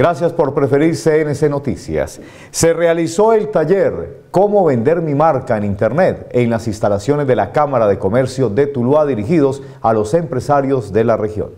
Gracias por preferir CNC Noticias. Se realizó el taller Cómo vender mi marca en Internet en las instalaciones de la Cámara de Comercio de Tuluá dirigidos a los empresarios de la región.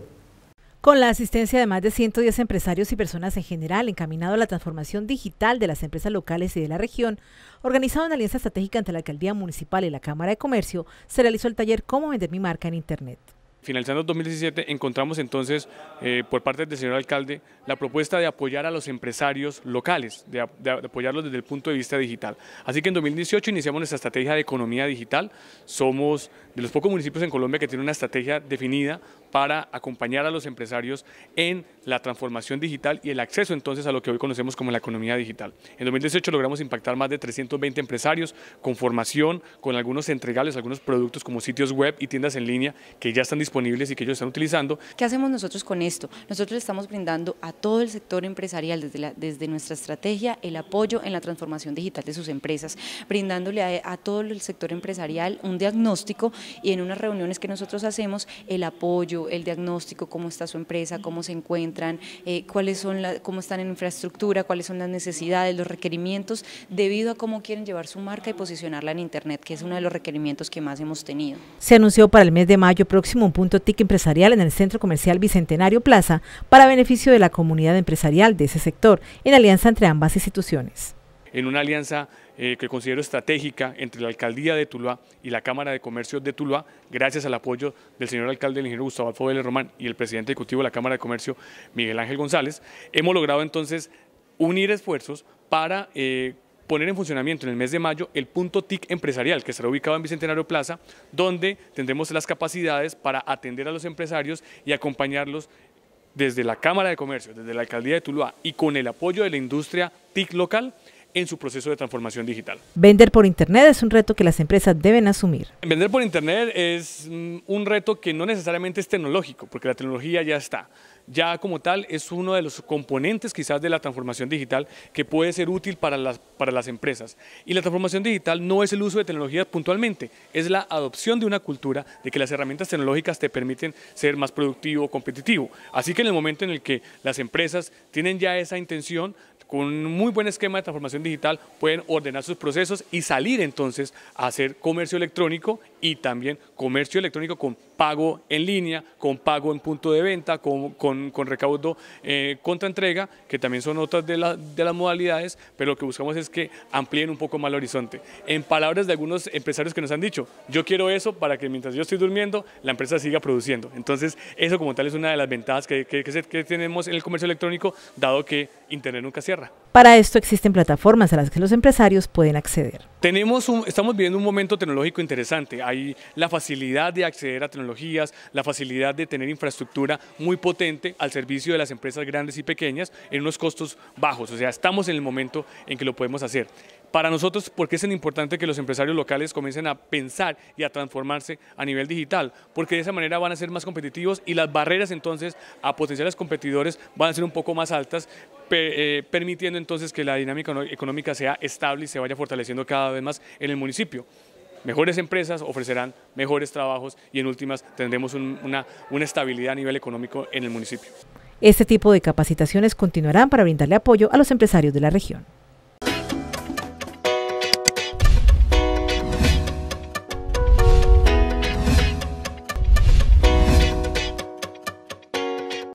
Con la asistencia de más de 110 empresarios y personas en general encaminado a la transformación digital de las empresas locales y de la región, organizado en alianza estratégica entre la Alcaldía Municipal y la Cámara de Comercio, se realizó el taller Cómo vender mi marca en Internet. Finalizando 2017, encontramos entonces eh, por parte del señor alcalde la propuesta de apoyar a los empresarios locales, de, apoyarlos desde el punto de vista digital. Así que en 2018 iniciamos nuestra estrategia de economía digital. Somos de los pocos municipios en Colombia que tiene una estrategia definida para acompañar a los empresarios en la transformación digital y el acceso entonces a lo que hoy conocemos como la economía digital. En 2018 logramos impactar más de 320 empresarios con formación, con algunos entregables, algunos productos como sitios web y tiendas en línea que ya están disponibles y que ellos están utilizando. ¿Qué hacemos nosotros con esto? Nosotros estamos brindando a todo el sector empresarial desde, nuestra estrategia el apoyo en la transformación digital de sus empresas, brindándole a todo el sector empresarial un diagnóstico y en unas reuniones que nosotros hacemos el apoyo, el diagnóstico, cómo está su empresa, cómo se encuentran, eh, cuáles son cómo están en infraestructura, cuáles son las necesidades, los requerimientos, debido a cómo quieren llevar su marca y posicionarla en Internet, que es uno de los requerimientos que más hemos tenido. Se anunció para el mes de mayo próximo un punto TIC empresarial en el Centro Comercial Bicentenario Plaza para beneficio de la comunidad empresarial de ese sector, en alianza entre ambas instituciones. En una alianza eh, que considero estratégica entre la Alcaldía de Tuluá y la Cámara de Comercio de Tuluá, gracias al apoyo del señor alcalde, el ingeniero Gustavo Alfo Román y el presidente ejecutivo de la Cámara de Comercio, Miguel Ángel González, hemos logrado entonces unir esfuerzos para eh, poner en funcionamiento en el mes de mayo el punto TIC empresarial que estará ubicado en Bicentenario Plaza, donde tendremos las capacidades para atender a los empresarios y acompañarlos desde la Cámara de Comercio, desde la Alcaldía de Tuluá y con el apoyo de la industria TIC local en su proceso de transformación digital. Vender por Internet es un reto que las empresas deben asumir. Vender por Internet es mm, un reto que no necesariamente es tecnológico, porque la tecnología ya está ya como tal es uno de los componentes quizás de la transformación digital que puede ser útil para las, empresas. Y la transformación digital no es el uso de tecnologías puntualmente, es la adopción de una cultura de que las herramientas tecnológicas te permiten ser más productivo, o competitivo. Así que en el momento en el que las empresas tienen ya esa intención, con un muy buen esquema de transformación digital pueden ordenar sus procesos y salir entonces a hacer comercio electrónico y también comercio electrónico con pago en línea, con pago en punto de venta, con, recaudo eh, contra entrega, que también son otras de, de, las modalidades, pero lo que buscamos es que amplíen un poco más el horizonte. En palabras de algunos empresarios que nos han dicho, yo quiero eso para que mientras yo estoy durmiendo, la empresa siga produciendo. Entonces, eso como tal es una de las ventajas que tenemos en el comercio electrónico, dado que Internet nunca cierra. Para esto existen plataformas a las que los empresarios pueden acceder. Tenemos estamos viviendo un momento tecnológico interesante. Hay la facilidad de acceder a tecnologías, la facilidad de tener infraestructura muy potente al servicio de las empresas grandes y pequeñas en unos costos bajos. O sea, estamos en el momento en que lo podemos hacer. Para nosotros, ¿por qué es tan importante que los empresarios locales comiencen a pensar y a transformarse a nivel digital? Porque de esa manera van a ser más competitivos y las barreras entonces a potenciales competidores van a ser un poco más altas, eh, permitiendo entonces que la dinámica económica sea estable y se vaya fortaleciendo cada vez más en el municipio mejores empresas ofrecerán mejores trabajos y en últimas tendremos una estabilidad a nivel económico en el municipio. Este tipo de capacitaciones continuarán para brindarle apoyo a los empresarios de la región.